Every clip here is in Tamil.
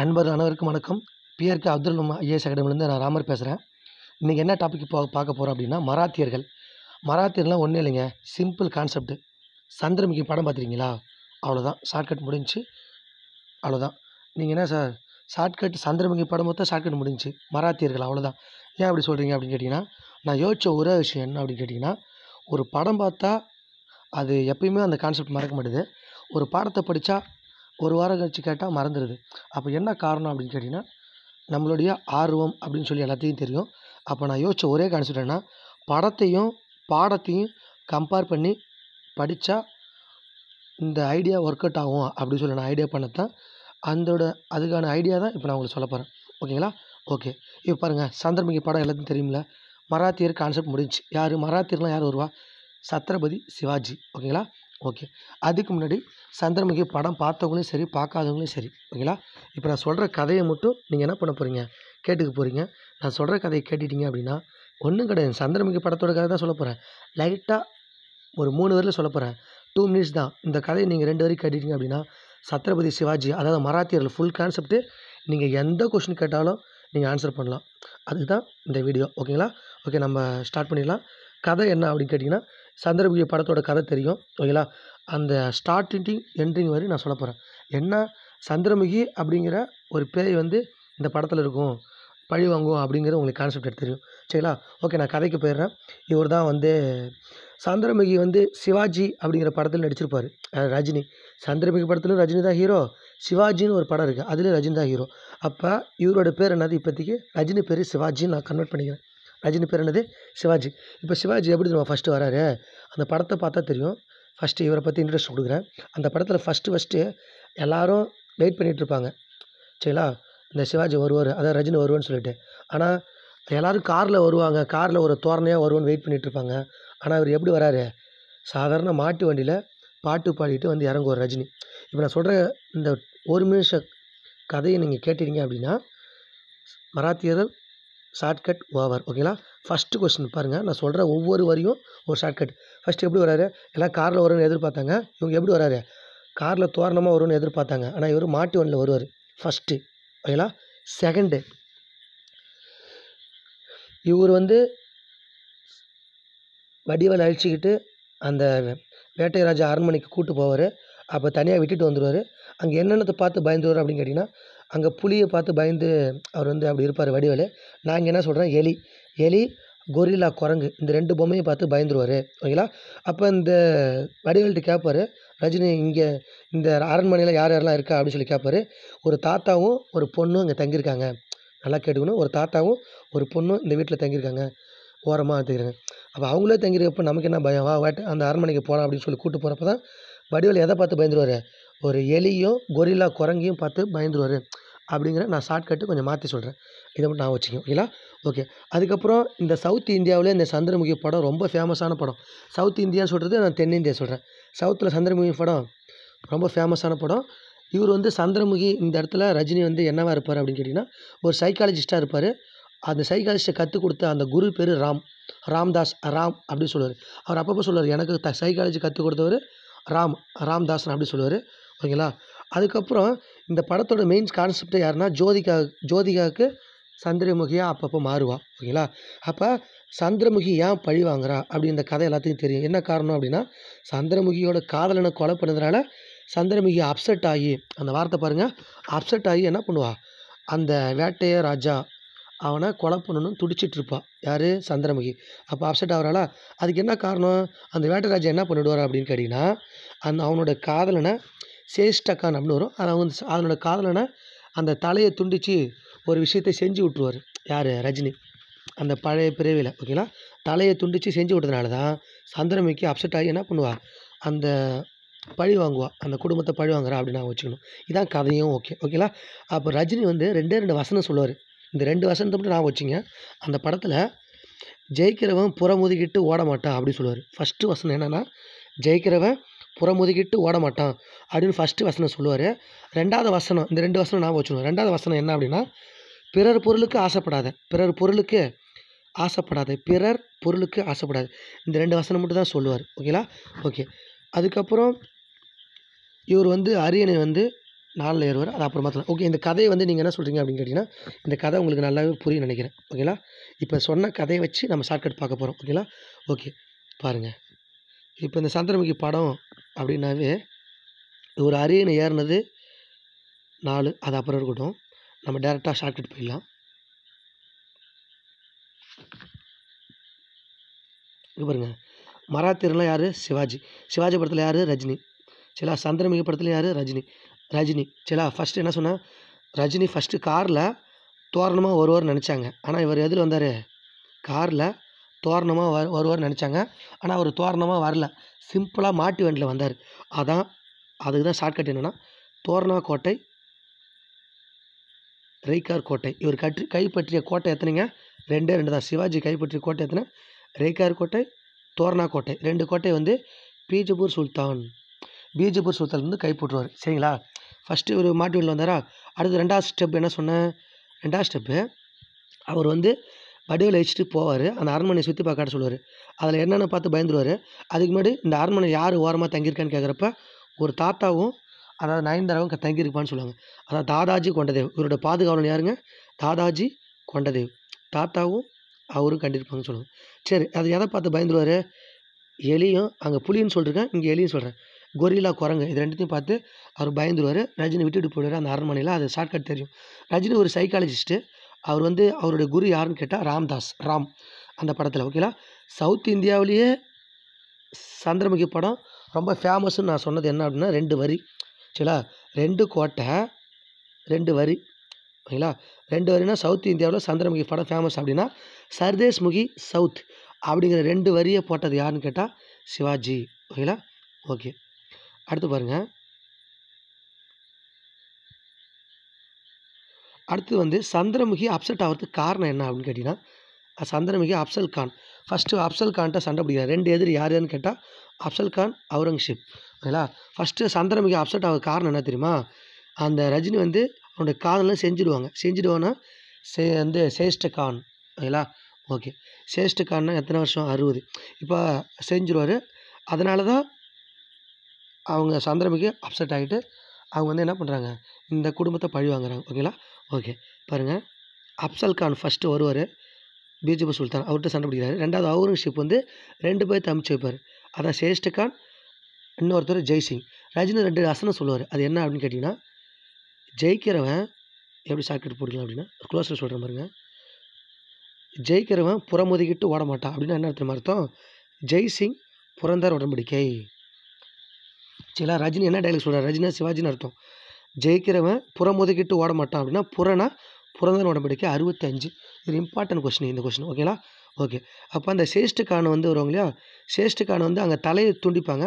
நண்பர் அனைவருக்கும் வணக்கம் பிஆர்கே அப்துல் உமா ஐஏஎஸ் அகாடமிலேருந்து நான் ராமர் பேசுகிறேன் இன்றைக்கி என்ன டாபிக் போ பார்க்க போகிறோம் அப்படின்னா மராத்தியர்கள் மராத்தியர்லாம் ஒன்றும் இல்லைங்க சிம்பிள் கான்செப்ட் சந்திரமுகி படம் பார்த்துருக்கீங்களா அவ்வளோதான் ஷார்ட்கட் முடிஞ்சு அவ்வளோதான் நீங்கள் என்ன சார் ஷார்ட்கட் சந்திரமுகி படம் மொத்தம் ஷார்ட்கட் முடிஞ்சு மராத்தியர்கள் அவ்வளோதான் ஏன் அப்படி சொல்கிறீங்க அப்படின்னு கேட்டிங்கன்னா நான் யோசித்த ஒரே விஷயம் என்ன அப்படின்னு கேட்டிங்கன்னா ஒரு படம் பார்த்தா அது எப்பயுமே அந்த கான்செப்ட் மறக்க மாட்டேது ஒரு பாடத்தை படித்தா ஒரு வாரம் கழித்து கேட்டால் மறந்துடுது அப்போ என்ன காரணம் அப்படின்னு கேட்டிங்கன்னால் நம்மளுடைய ஆர்வம் அப்படின்னு சொல்லி எல்லாத்தையும் தெரியும் அப்போ நான் யோசித்த ஒரே கான்செப்ட் படத்தையும் பாடத்தையும் கம்பேர் பண்ணி படித்தா இந்த ஐடியா ஒர்க் அவுட் ஆகும் அப்படின்னு சொல்லி நான் ஐடியா பண்ணத்தான் தான் அதோட அதுக்கான ஐடியா தான் இப்போ நான் உங்களுக்கு சொல்ல போகிறேன் ஓகேங்களா ஓகே இப்போ பாருங்கள் சந்திரமுகி படம் எல்லாத்தையும் தெரியுமில்ல மராத்தியர் கான்செப்ட் முடிஞ்சு யார் மராத்தியர்லாம் யார் வருவா சத்ரபதி சிவாஜி ஓகேங்களா ஓகே அதுக்கு முன்னாடி சந்திரமுகி படம் பார்த்தவங்களும் சரி பார்க்காதவங்களும் சரி ஓகேங்களா இப்போ நான் சொல்கிற கதையை மட்டும் நீங்கள் என்ன பண்ண போகிறீங்க கேட்டுக்க போகிறீங்க நான் சொல்கிற கதையை கேட்டுட்டீங்க அப்படின்னா ஒன்றும் கிடையாது சந்திரமுகி படத்தோட கதை தான் சொல்ல போகிறேன் லைட்டாக ஒரு மூணு வரையில் சொல்ல போகிறேன் டூ மினிட்ஸ் தான் இந்த கதையை நீங்கள் ரெண்டு வரைக்கும் கேட்டுட்டீங்க அப்படின்னா சத்ரபதி சிவாஜி அதாவது மராத்தியர்கள் ஃபுல் கான்செப்ட்டு நீங்கள் எந்த கொஷின் கேட்டாலும் நீங்கள் ஆன்சர் பண்ணலாம் அதுதான் இந்த வீடியோ ஓகேங்களா ஓகே நம்ம ஸ்டார்ட் பண்ணிடலாம் கதை என்ன அப்படின்னு கேட்டிங்கன்னா சந்திரபுகி படத்தோட கதை தெரியும் ஓகேங்களா அந்த ஸ்டார்டிடிங் என்ட்ரிங் வரையும் நான் சொல்லப்போகிறேன் என்ன சந்திரமுகி அப்படிங்கிற ஒரு பேய் வந்து இந்த படத்தில் இருக்கும் பழி வாங்கும் அப்படிங்கிற உங்களுக்கு கான்செப்ட் எடுத்து தெரியும் சரிங்களா ஓகே நான் கதைக்கு போயிடுறேன் இவர் தான் வந்து சந்திரமுகி வந்து சிவாஜி அப்படிங்கிற படத்தில் நடிச்சிருப்பார் ரஜினி சந்திரமுகி படத்துலையும் ரஜினி தான் ஹீரோ சிவாஜின்னு ஒரு படம் இருக்குது அதுலேயும் ரஜினி தான் ஹீரோ அப்போ இவரோட பேர் என்னது இப்போதைக்கு ரஜினி பேர் சிவாஜின்னு நான் கன்வெர்ட் பண்ணிக்கிறேன் ரஜினி பேர் என்னது சிவாஜி இப்போ சிவாஜி எப்படி நம்ம ஃபஸ்ட்டு வராரு அந்த படத்தை பார்த்தா தெரியும் ஃபஸ்ட்டு இவரை பற்றி இன்ட்ரெஸ்ட் கொடுக்குறேன் அந்த படத்தில் ஃபஸ்ட்டு ஃபஸ்ட்டு எல்லோரும் வெயிட் பண்ணிகிட்ருப்பாங்க சரிங்களா இந்த சிவாஜி வருவார் அதான் ரஜினி வருவான்னு சொல்லிட்டு ஆனால் எல்லோரும் காரில் வருவாங்க காரில் ஒரு தோரணையாக வருவான்னு வெயிட் இருப்பாங்க ஆனால் இவர் எப்படி வராரு சாதாரண மாட்டு வண்டியில் பாட்டு பாடிட்டு வந்து இறங்குவார் ரஜினி இப்போ நான் சொல்கிற இந்த ஒரு நிமிஷ கதையை நீங்கள் கேட்டிருங்க அப்படின்னா மராத்தியர்கள் ஷார்ட்கட் ஓவர் ஓகேங்களா ஃபஸ்ட்டு கொஸ்டின் பாருங்கள் நான் சொல்கிற ஒவ்வொரு வரியும் ஒரு ஷார்ட்கட் ஃபஸ்ட்டு எப்படி வராரு எல்லாம் காரில் வரும்னு எதிர்பார்த்தாங்க இவங்க எப்படி வராரு காரில் தோரணமாக வரும்னு எதிர்பார்த்தாங்க ஆனால் இவர் மாட்டு வண்டியில் வருவார் ஃபஸ்ட்டு ஓகேங்களா செகண்டு இவர் வந்து வடிவில் அழிச்சிக்கிட்டு அந்த வேட்டை ராஜா அரண்மனைக்கு கூப்பிட்டு போவார் அப்போ தனியாக விட்டுட்டு வந்துடுவார் அங்கே என்னென்னத்தை பார்த்து பயந்துருவார் அப்படின்னு கேட்டிங்கன்னா அங்கே புலியை பார்த்து பயந்து அவர் வந்து அப்படி இருப்பார் வடிவேலு நாங்கள் என்ன சொல்கிறோம் எலி எலி கொரில்லா குரங்கு இந்த ரெண்டு பொம்மையும் பார்த்து பயந்துருவார் ஓகேங்களா அப்போ இந்த வடிவேல்ட்டு கேட்பார் ரஜினி இங்கே இந்த அரண்மனையில் யார் யாரெல்லாம் இருக்கா அப்படின்னு சொல்லி கேட்பார் ஒரு தாத்தாவும் ஒரு பொண்ணும் இங்கே தங்கியிருக்காங்க நல்லா கேட்டுக்கணும் ஒரு தாத்தாவும் ஒரு பொண்ணும் இந்த வீட்டில் தங்கியிருக்காங்க ஓரமாக தங்கிருக்காங்க அப்போ அவங்களே தங்கியிருக்கப்போ நமக்கு என்ன பயம் வா வேட்டை அந்த அரண்மனைக்கு போகலாம் அப்படின்னு சொல்லி கூப்பிட்டு போகிறப்ப தான் வடிவேல் எதை பார்த்து பயந்துருவார் ஒரு எலியும் கொரில்லா குரங்கையும் பார்த்து பயந்துருவார் அப்படிங்கிற நான் ஷார்ட்கட்டு கொஞ்சம் மாற்றி சொல்கிறேன் இதை மட்டும் நான் வச்சுக்கோங்க ஓகேங்களா ஓகே அதுக்கப்புறம் இந்த சவுத் இந்தியாவில் இந்த சந்திரமுகி படம் ரொம்ப ஃபேமஸான படம் சவுத் இந்தியான்னு சொல்கிறது நான் தென்னிந்தியா சொல்கிறேன் சவுத்தில் சந்திரமுகி படம் ரொம்ப ஃபேமஸான படம் இவர் வந்து சந்திரமுகி இந்த இடத்துல ரஜினி வந்து என்னவாக இருப்பார் அப்படின்னு கேட்டிங்கன்னா ஒரு சைக்காலஜிஸ்ட்டாக இருப்பார் அந்த சைக்காலஜிஸ்ட்டை கற்றுக் கொடுத்த அந்த குரு பேர் ராம் ராம்தாஸ் ராம் அப்படின்னு சொல்லுவார் அவர் அப்பப்போ சொல்லுவார் எனக்கு த சைக்காலஜி கற்றுக் கொடுத்தவர் ராம் ராம்தாஸ் அப்படின்னு சொல்லுவார் ஓகேங்களா அதுக்கப்புறம் இந்த படத்தோட மெயின் கான்செப்ட்டே யாருன்னா ஜோதிகா ஜோதிகாவுக்கு சந்திரமுகியாக அப்பப்போ மாறுவாள் ஓகேங்களா அப்போ சந்திரமுகி ஏன் பழி வாங்குறா அப்படி இந்த கதை எல்லாத்தையும் தெரியும் என்ன காரணம் அப்படின்னா சந்திரமுகியோட காதலனை கொலை பண்ணதுனால சந்திரமுகி அப்செட் ஆகி அந்த வார்த்தை பாருங்கள் அப்செட் ஆகி என்ன பண்ணுவாள் அந்த வேட்டைய ராஜா அவனை கொலை பண்ணணும்னு துடிச்சிட்டு இருப்பாள் யார் சந்திரமுகி அப்போ அப்செட் ஆகிறாளா அதுக்கு என்ன காரணம் அந்த வேட்டை ராஜா என்ன பண்ணிடுவார் அப்படின்னு கேட்டிங்கன்னா அந்த அவனோட காதலனை சேஷ்டகான் அப்படின்னு வரும் அதை வந்து அதனோட காதலனை அந்த தலையை துண்டித்து ஒரு விஷயத்தை செஞ்சு விட்ருவார் யார் ரஜினி அந்த பழைய பிறவியில் ஓகேங்களா தலையை துண்டித்து செஞ்சு விட்டதுனால தான் சந்திரமுகி அப்செட் ஆகி என்ன பண்ணுவாள் அந்த பழி வாங்குவாள் அந்த குடும்பத்தை பழி வாங்குறா அப்படின்னு நான் வச்சுக்கணும் இதான் கதையும் ஓகே ஓகேங்களா அப்போ ரஜினி வந்து ரெண்டே ரெண்டு வசனம் சொல்லுவார் இந்த ரெண்டு வசனத்தை மட்டும் நான் வச்சுங்க அந்த படத்தில் ஜெயிக்கிறவன் புறமுதுகிட்டு ஓட மாட்டான் அப்படின்னு சொல்லுவார் ஃபஸ்ட்டு வசனம் என்னென்னா ஜெயிக்கிறவன் புறமுதுகிட்டு ஓட மாட்டான் அப்படின்னு ஃபஸ்ட்டு வசனம் சொல்லுவார் ரெண்டாவது வசனம் இந்த ரெண்டு வசனம் நான் வச்சுருவோம் ரெண்டாவது வசனம் என்ன அப்படின்னா பிறர் பொருளுக்கு ஆசைப்படாத பிறர் பொருளுக்கு ஆசைப்படாத பிறர் பொருளுக்கு ஆசைப்படாது இந்த ரெண்டு வசனம் மட்டும் தான் சொல்லுவார் ஓகேங்களா ஓகே அதுக்கப்புறம் இவர் வந்து அரியணை வந்து நாளில் ஏறுவார் அது அப்புறம் மாற்றலாம் ஓகே இந்த கதையை வந்து நீங்கள் என்ன சொல்கிறீங்க அப்படின்னு கேட்டிங்கன்னா இந்த கதை உங்களுக்கு நல்லாவே புரியும் நினைக்கிறேன் ஓகேங்களா இப்போ சொன்ன கதையை வச்சு நம்ம ஷார்ட்கட் பார்க்க போகிறோம் ஓகேங்களா ஓகே பாருங்கள் இப்போ இந்த சந்திரமுகி படம் அப்படின்னாவே ஒரு அரியணை ஏறினது நாலு அது அப்புறம் இருக்கட்டும் நம்ம டேரெக்டாக ஷார்ட்கட் போயிடலாம் இங்கே பாருங்கள் மராத்திரலாம் யார் சிவாஜி சிவாஜி படத்தில் யார் ரஜினி சிலா சந்திரமிக படத்தில் யார் ரஜினி ரஜினி சிலா ஃபஸ்ட்டு என்ன சொன்னால் ரஜினி ஃபஸ்ட்டு காரில் தோரணமாக வருவார்னு நினச்சாங்க ஆனால் இவர் எதில் வந்தார் காரில் தோரணமாக வ வருவார்னு நினச்சாங்க ஆனால் அவர் தோரணமாக வரல சிம்பிளாக மாட்டு வண்டியில் வந்தார் அதான் அதுக்கு தான் ஷார்ட்கட் என்னென்னா தோரணா கோட்டை ரெய்கார் கோட்டை இவர் கற்று கைப்பற்றிய கோட்டை எத்தனைங்க ரெண்டே ரெண்டு தான் சிவாஜி கைப்பற்றிய கோட்டை எத்தனை ரெய்கார் கோட்டை தோரணா கோட்டை ரெண்டு கோட்டை வந்து பீஜப்பூர் சுல்தான் பீஜப்பூர் சுல்தான் வந்து கைப்பற்றுவார் சரிங்களா ஃபஸ்ட்டு இவர் மாட்டு வண்டியில் வந்தாரா அடுத்து ரெண்டாவது ஸ்டெப் என்ன சொன்னேன் ரெண்டாவது ஸ்டெப்பு அவர் வந்து வடிவில் வச்சுட்டு போவார் அந்த அரண்மனையை சுற்றி பார்க்காட்ட சொல்லுவார் அதில் என்னென்ன பார்த்து பயந்துருவார் அதுக்கு முன்னாடி இந்த அரண்மனை யார் ஓரமாக தங்கியிருக்கான்னு கேட்குறப்ப ஒரு தாத்தாவும் அதாவது நயன்தாராவும் தங்கியிருப்பான்னு சொல்லுவாங்க அதாவது தாதாஜி கொண்டதேவ் இவரோட பாதுகாவலன் யாருங்க தாதாஜி கொண்டதேவ் தாத்தாவும் அவரும் கண்டிருப்பாங்கன்னு சொல்லுவாங்க சரி அது எதை பார்த்து பயந்துருவார் எலியும் அங்கே புலின்னு சொல்லிருக்கேன் இங்கே எலியும் சொல்கிறேன் கொரிலா குரங்கு இது ரெண்டுத்தையும் பார்த்து அவர் பயந்துருவார் ரஜினி விட்டுட்டு போயிடுவார் அந்த அரண்மனையில் அது ஷார்ட்கட் தெரியும் ரஜினி ஒரு சைக்காலஜிஸ்ட்டு அவர் வந்து அவருடைய குரு யாருன்னு கேட்டால் ராம்தாஸ் ராம் அந்த படத்தில் ஓகேங்களா சவுத் இந்தியாவிலேயே சந்திரமுகி படம் ரொம்ப ஃபேமஸ்ன்னு நான் சொன்னது என்ன அப்படின்னா ரெண்டு வரி சரிங்களா ரெண்டு கோட்டை ரெண்டு வரி ஓகேங்களா ரெண்டு வரினா சவுத் இந்தியாவில் சந்திரமுகி படம் ஃபேமஸ் அப்படின்னா சர்தேஷ்முகி சவுத் அப்படிங்கிற ரெண்டு வரியை போட்டது யாருன்னு கேட்டால் சிவாஜி ஓகேங்களா ஓகே அடுத்து பாருங்கள் அடுத்து வந்து சந்திரமுகி அப்செட் ஆகிறதுக்கு காரணம் என்ன அப்படின்னு கேட்டிங்கன்னா சந்திரமுகி அப்சல் கான் ஃபஸ்ட்டு அப்சல் கான்கிட்ட சண்டை பிடிக்கிறார் ரெண்டு எதிர் யாருன்னு கேட்டால் அப்சல் கான் அவுரங்கசீப் ஓகேங்களா ஃபஸ்ட்டு சந்திரமுகி அப்செட் ஆகிற காரணம் என்ன தெரியுமா அந்த ரஜினி வந்து அவனுடைய காதலாம் செஞ்சுடுவாங்க செஞ்சுடுவான்னா சே வந்து சேஷ்ட கான் ஓகேங்களா ஓகே சேஷ்ட கான்னா எத்தனை வருஷம் அறுபது இப்போ செஞ்சுருவார் அதனால தான் அவங்க சந்திரமுகி அப்செட் ஆகிட்டு அவங்க வந்து என்ன பண்ணுறாங்க இந்த குடும்பத்தை பழி வாங்குறாங்க ஓகேங்களா ஓகே பாருங்கள் அப்சல் கான் ஃபஸ்ட்டு ஒருவர் பீஜபு சுல்தான் அவர்கிட்ட சண்டை பிடிக்கிறாரு ரெண்டாவது அவுரங்கசீப் வந்து ரெண்டு பேர் தமிச்சு வைப்பார் அதான் சேஷ்ட கான் இன்னொருத்தர் ஜெய்சிங் ரஜினி ரெண்டு ரசனை சொல்லுவார் அது என்ன அப்படின்னு கேட்டிங்கன்னா ஜெயிக்கிறவன் எப்படி சாக்கெட் போடலாம் அப்படின்னா க்ளோஸில் சொல்கிற மாதிரிங்க ஜெயிக்கிறவன் புறமுதுகிட்டு ஓட மாட்டான் அப்படின்னா என்ன அர்த்தம் அர்த்தம் ஜெய்சிங் புறந்தார் உடன்படிக்கை சரிங்களா ரஜினி என்ன டைலாக் சொல்கிறார் ரஜினா சிவாஜின்னு அர்த்தம் ஜெயிக்கிறவன் புறம் ஒதுக்கிட்டு ஓட மாட்டான் அப்படின்னா புறனா புறந்தன் உடன்படிக்கை அறுபத்தஞ்சு இது இம்பார்ட்டன்ட் கொஸ்டின் இந்த கொஸ்டின் ஓகேங்களா ஓகே அப்போ அந்த சேஷ்டுக்கான வந்து வருவாங்க இல்லையா சேஷ்டுக்கான வந்து அங்கே தலையை துண்டிப்பாங்க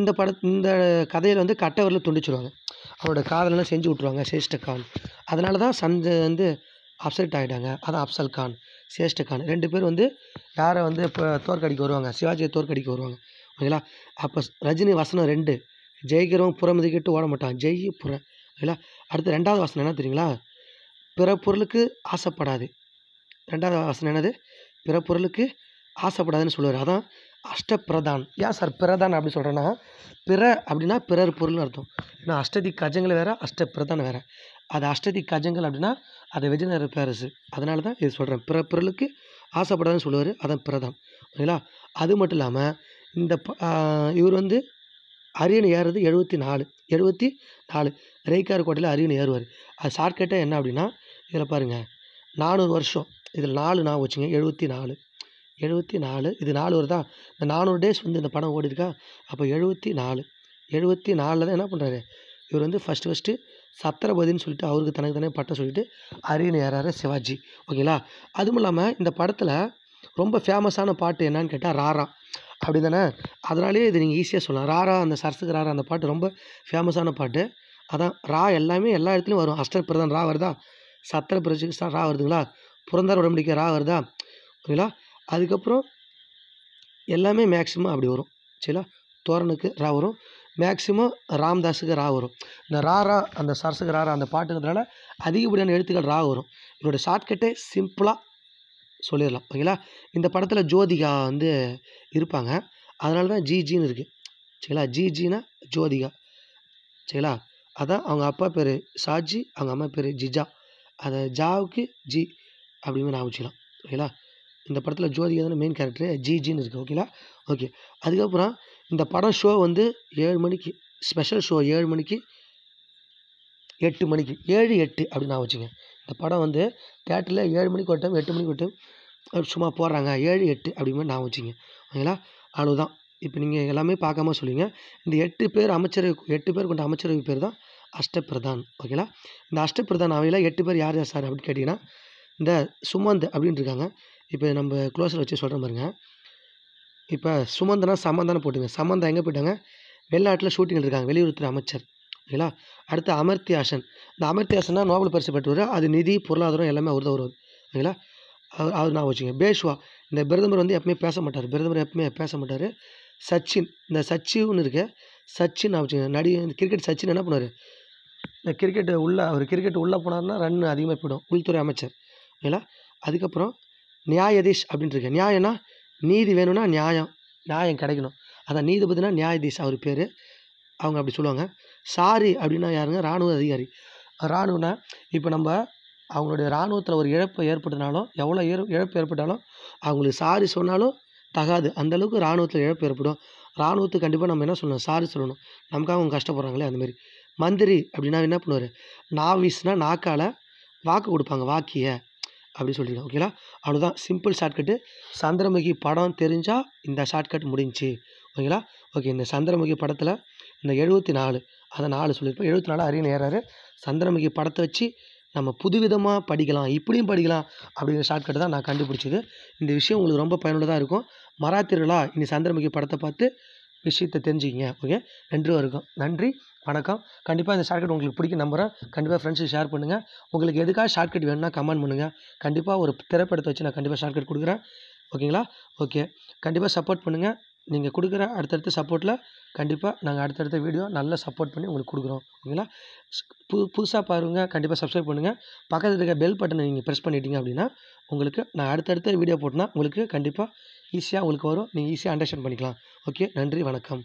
இந்த பட இந்த கதையில் வந்து கட்டவரில் துண்டிச்சிருவாங்க அவரோட காதலெல்லாம் செஞ்சு விட்ருவாங்க சேஷ்ட கான் அதனால தான் சந்த வந்து அப்செட் ஆகிட்டாங்க அதான் அப்சல் கான் சேஷ்ட கான் ரெண்டு பேர் வந்து யாரை வந்து இப்போ தோற்கடிக்க வருவாங்க சிவாஜியை தோற்கடிக்க வருவாங்க ஓகேங்களா அப்போ ரஜினி வசனம் ரெண்டு ஜெயிக்கிறவன் புறமதிக்கிட்டு ஓட மாட்டான் ஜெயி புற இல்லை அடுத்து ரெண்டாவது வாசனை என்ன தெரியுங்களா பிற பொருளுக்கு ஆசைப்படாது ரெண்டாவது வாசனை என்னது பிற பொருளுக்கு ஆசைப்படாதுன்னு சொல்லுவார் அதான் அஷ்டப்பிரதான் ஏன் சார் பிரதான் அப்படின்னு சொல்கிறேன்னா பிற அப்படின்னா பிறர் பொருள்னு அர்த்தம் ஏன்னா அஷ்டதி கஜங்கள் வேறு அஷ்டப்பிரதான் வேறு அது அஷ்டதி கஜங்கள் அப்படின்னா அது வெஜினரி பேரஸு அதனால தான் இது சொல்கிறேன் பிற பொருளுக்கு ஆசைப்படாதுன்னு சொல்லுவார் அதான் பிரதான் ஓகேங்களா அது மட்டும் இல்லாமல் இந்த இவர் வந்து அரியணை ஏறுறது எழுபத்தி நாலு எழுபத்தி நாலு ரேக்கார் கோட்டையில் அரியணை ஏறுவார் அது ஷார்ட்கட்டாக என்ன அப்படின்னா இதில் பாருங்கள் நானூறு வருஷம் இதில் நாலு நான் வச்சுங்க எழுபத்தி நாலு எழுபத்தி நாலு இது நாலு வருதா இந்த நானூறு டேஸ் வந்து இந்த படம் ஓடிருக்கா அப்போ எழுபத்தி நாலு எழுபத்தி நாலில் தான் என்ன பண்ணுறாரு இவர் வந்து ஃபஸ்ட்டு ஃபஸ்ட்டு சத்திரபதின்னு சொல்லிட்டு அவருக்கு தனக்கு தானே பட்டம் சொல்லிட்டு அரியணை ஏறாரு சிவாஜி ஓகேங்களா அதுவும் இல்லாமல் இந்த படத்தில் ரொம்ப ஃபேமஸான பாட்டு என்னன்னு கேட்டால் ராரா அப்படி தானே அதனாலேயே இது நீங்கள் ஈஸியாக சொல்லலாம் ராரா அந்த சரஸுக்கு ராரா அந்த பாட்டு ரொம்ப ஃபேமஸான பாட்டு அதான் ரா எல்லாமே எல்லா இடத்துலையும் வரும் அஷ்டர் பிரதான் ரா வருதா சத்திர தான் ரா வருதுங்களா புறந்தார் உடம்புக்கு ரா வருதா ஓகேங்களா அதுக்கப்புறம் எல்லாமே மேக்ஸிமம் அப்படி வரும் சரிங்களா தோரனுக்கு ரா வரும் மேக்ஸிமம் ராம்தாஸுக்கு ரா வரும் இந்த ரா ரா அந்த சரஸுக்கு ரா ரா அந்த பாட்டுங்கிறதுனால அதிகப்படியான எழுத்துக்கள் ரா வரும் இதோடய ஷார்ட்கட்டே சிம்பிளாக சொல்லிடலாம் ஓகேங்களா இந்த படத்தில் ஜோதிகா வந்து இருப்பாங்க அதனால தான் ஜிஜின்னு இருக்குது சரிங்களா ஜிஜினா ஜோதிகா சரிங்களா அதான் அவங்க அப்பா பேர் ஷாஜி அவங்க அம்மா பேர் ஜிஜா அதை ஜாவுக்கு ஜி அப்படின்னு நான் வச்சுக்கலாம் ஓகேங்களா இந்த படத்தில் ஜோதிகா தானே மெயின் கேரக்டரு ஜிஜின்னு இருக்குது ஓகேங்களா ஓகே அதுக்கப்புறம் இந்த படம் ஷோ வந்து ஏழு மணிக்கு ஸ்பெஷல் ஷோ ஏழு மணிக்கு எட்டு மணிக்கு ஏழு எட்டு அப்படின்னு நான் வச்சுக்கேன் இந்த படம் வந்து தேட்டரில் ஏழு மணிக்கு ஒரு டைம் எட்டு மணிக்கு ஒரு டைம் சும்மா போடுறாங்க ஏழு எட்டு அப்படிங்கிற நான் வச்சுங்க ஓகேங்களா அவ்வளோதான் இப்போ நீங்கள் எல்லாமே பார்க்காம சொல்லுவீங்க இந்த எட்டு பேர் அமைச்சரவை எட்டு பேர் கொண்ட அமைச்சரவை பேர் தான் அஷ்டப்பிரதான் ஓகேங்களா இந்த அஷ்டப்பிரதான் அவையில் எட்டு பேர் யார் யார் சார் அப்படின்னு கேட்டிங்கன்னா இந்த சுமந்த் அப்படின்ட்டு இருக்காங்க இப்போ நம்ம க்ளோஸில் வச்சு சொல்கிற பாருங்க இப்போ சுமந்தனா சம்மந்தானே போட்டுங்க சம்மந்தா எங்கே போயிட்டாங்க வெளிநாட்டில் ஷூட்டிங்கில் இருக்காங்க வெளியுறவுத்துறை அமைச்சர் ஓகேங்களா அடுத்து அமர்த்தியாசன் இந்த அமர்த்தியாசன்னா நோபல் பரிசு பெற்றவர் அது நிதி பொருளாதாரம் எல்லாமே அவர் தான் வருவார் ஓகேங்களா அது நான் வச்சுங்க பேஷ்வா இந்த பிரதமர் வந்து எப்பவுமே பேச மாட்டார் பிரதமர் எப்பவுமே பேச மாட்டார் சச்சின் இந்த சச்சின்னு இருக்கு சச்சின் நான் வச்சுங்க இந்த கிரிக்கெட் சச்சின் என்ன பண்ணுவார் இந்த கிரிக்கெட்டு உள்ளே அவர் கிரிக்கெட் உள்ளே போனார்னா ரன் அதிகமாக போய்டும் உள்துறை அமைச்சர் ஓகேங்களா அதுக்கப்புறம் நியாயதீஷ் அப்படின்ட்டு இருக்கு நியாயம்னா நீதி வேணும்னா நியாயம் நியாயம் கிடைக்கணும் அதான் நீதிபதினா நியாயதீஷ் அவர் பேர் அவங்க அப்படி சொல்லுவாங்க சாரி அப்படின்னா யாருங்க இராணுவ அதிகாரி இராணுவனா இப்போ நம்ம அவங்களுடைய ராணுவத்தில் ஒரு இழப்பு ஏற்பட்டனாலும் எவ்வளோ இரு இழப்பு ஏற்பட்டாலும் அவங்களுக்கு சாரி சொன்னாலும் தகாது அந்தளவுக்கு ராணுவத்தில் இழப்பு ஏற்படும் இராணுவத்துக்கு கண்டிப்பாக நம்ம என்ன சொல்லணும் சாரி சொல்லணும் நமக்காக அவங்க கஷ்டப்படுறாங்களே அந்தமாரி மந்திரி அப்படின்னா என்ன பண்ணுவார் நாவீஸ்னால் நாக்கால் வாக்கு கொடுப்பாங்க வாக்கிய அப்படின்னு சொல்லிடுவோம் ஓகேங்களா அவ்வளோதான் சிம்பிள் ஷார்ட்கட்டு சந்திரமுகி படம் தெரிஞ்சால் இந்த ஷார்ட்கட் முடிஞ்சு ஓகேங்களா ஓகே இந்த சந்திரமுகி படத்தில் இந்த எழுபத்தி நாலு அதை நாலு சொல்லியிருப்போம் எழுபத்தி நாலு அரியன் நேராரு சந்திரமுகி படத்தை வச்சு நம்ம புதுவிதமாக படிக்கலாம் இப்படியும் படிக்கலாம் அப்படிங்கிற ஷார்ட்கட் தான் நான் கண்டுபிடிச்சது இந்த விஷயம் உங்களுக்கு ரொம்ப பயனுள்ளதாக இருக்கும் மராத்திரலா இனி சந்திரமுகி படத்தை பார்த்து விஷயத்தை தெரிஞ்சுக்கிங்க ஓகே நன்றி இருக்கும் நன்றி வணக்கம் கண்டிப்பாக இந்த ஷார்ட்கட் உங்களுக்கு பிடிக்க நம்புகிறேன் கண்டிப்பாக ஃப்ரெண்ட்ஸுக்கு ஷேர் பண்ணுங்கள் உங்களுக்கு எதுக்காக ஷார்ட்கட் வேணும்னா கமெண்ட் பண்ணுங்கள் கண்டிப்பாக ஒரு திரைப்படத்தை வச்சு நான் கண்டிப்பாக ஷார்ட்கட் கொடுக்குறேன் ஓகேங்களா ஓகே கண்டிப்பாக சப்போர்ட் பண்ணுங்கள் நீங்கள் கொடுக்குற அடுத்தடுத்த சப்போர்ட்டில் கண்டிப்பாக நாங்கள் அடுத்தடுத்த வீடியோ நல்லா சப்போர்ட் பண்ணி உங்களுக்கு கொடுக்குறோம் ஓகேங்களா புது புதுசாக பாருங்கள் கண்டிப்பாக சப்ஸ்கிரைப் பண்ணுங்கள் பக்கத்தில் இருக்க பெல் பட்டனை நீங்கள் ப்ரெஸ் பண்ணிட்டீங்க அப்படின்னா உங்களுக்கு நான் அடுத்தடுத்த வீடியோ போட்டேன்னா உங்களுக்கு கண்டிப்பாக ஈஸியாக உங்களுக்கு வரும் நீங்கள் ஈஸியாக அண்டர்ஸ்டாண்ட் பண்ணிக்கலாம் ஓகே நன்றி வணக்கம்